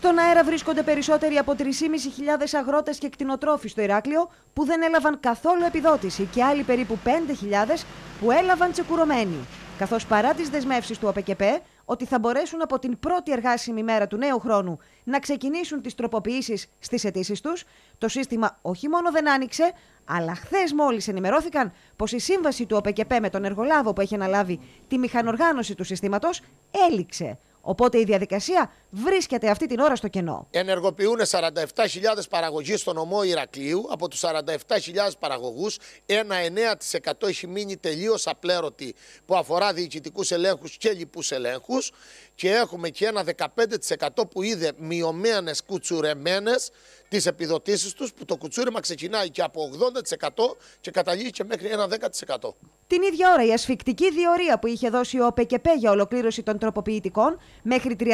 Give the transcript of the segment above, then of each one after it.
Στον αέρα βρίσκονται περισσότεροι από 3.500 αγρότες και κτηνοτρόφοι στο Ηράκλειο που δεν έλαβαν καθόλου επιδότηση και άλλοι περίπου 5.000 που έλαβαν τσεκουρωμένοι. Καθώς παρά τις δεσμεύσεις του ΟΠΕΚΕΠΕ ότι θα μπορέσουν από την πρώτη εργάσιμη μέρα του νέου χρόνου να ξεκινήσουν τις τροποποιήσεις στις αιτήσεις τους, το σύστημα όχι μόνο δεν άνοιξε, αλλά χθες μόλις ενημερώθηκαν πως η σύμβαση του ΟΠΕΚΕΠΕ με τον εργολάβο που έχει αναλάβει τη μηχανοργάνωση του συστήματος έληξε. Οπότε η διαδικασία βρίσκεται αυτή την ώρα στο κενό. Ενεργοποιούν 47.000 παραγωγοί στο νομό Ηρακλείου. Από τους 47.000 παραγωγούς, ένα 9% έχει μείνει τελείως απλέρωτη που αφορά διοικητικούς ελέγχους και λοιπούς ελέγχους. Και έχουμε και ένα 15% που είδε μειωμένες κουτσουρεμένες τις επιδοτήσεις τους, που το κουτσούρημα ξεκινάει και από 80% και καταλήγει και μέχρι ένα 10%. Την ίδια ώρα, η ασφικτική διορία που είχε δώσει ο ΟΠΕΚΕΠΕ για ολοκλήρωση των τροποποιητικών μέχρι 31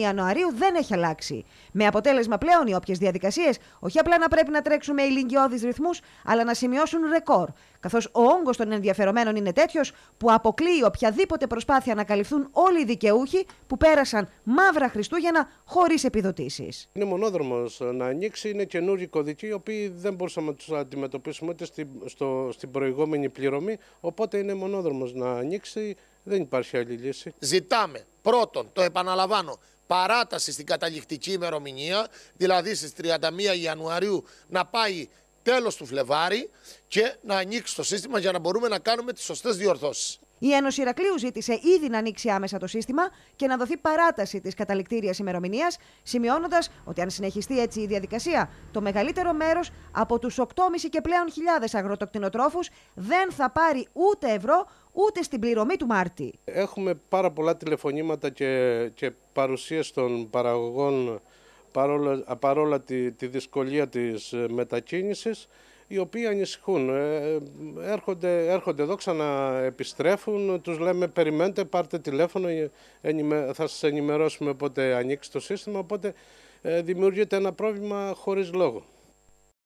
Ιανουαρίου δεν έχει αλλάξει. Με αποτέλεσμα πλέον οι όποιες διαδικασίες όχι απλά να πρέπει να τρέξουν με ηλικιώδεις ρυθμούς, αλλά να σημειώσουν ρεκόρ. Καθώς ο όγκος των ενδιαφερομένων είναι τέτοιος που αποκλείει οποιαδήποτε προσπάθεια να καλυφθούν όλοι οι δικαιούχοι που πέρασαν μαύρα Χριστούγεννα χωρίς επιδοτήσεις. Είναι μονόδρομος να ανοίξει, είναι καινούργιοι κωδικοί, οι οποίοι δεν μπορούσαμε να τους αντιμετωπίσουμε ούτε στην, στην προηγούμενη πληρωμή, Οπότε είναι μονόδρομος να ανοίξει, δεν υπάρχει άλλη λύση. Ζητάμε πρώτον, το επαναλαμβάνω, παράταση στην καταληκτική ημερομηνία, δηλαδή στις 31 Ιανουαρίου να πάει τέλος του Φλεβάρι και να ανοίξει το σύστημα για να μπορούμε να κάνουμε τις σωστές διορθώσεις. Η Ένωση Ηρακλείου ζήτησε ήδη να ανοίξει άμεσα το σύστημα και να δοθεί παράταση της καταληκτήριας ημερομηνίας, σημειώνοντας ότι αν συνεχιστεί έτσι η διαδικασία, το μεγαλύτερο μέρος από τους 8,5 και πλέον χιλιάδες αγροτοκτηνοτρόφους δεν θα πάρει ούτε ευρώ ούτε στην πληρωμή του Μάρτη. Έχουμε πάρα πολλά τηλεφωνήματα και, και παρουσίες των παραγωγών παρόλα, τη, τη δυσκολία της μετακίνησης οι οποίοι ανησυχούν. Ε, ε, έρχονται, έρχονται εδώ, ξαναεπιστρέφουν, τους λέμε περιμένετε, πάρτε τηλέφωνο, ε, θα σας ενημερώσουμε πότε ανοίξει το σύστημα, οπότε δημιουργείται ένα πρόβλημα χωρίς λόγο.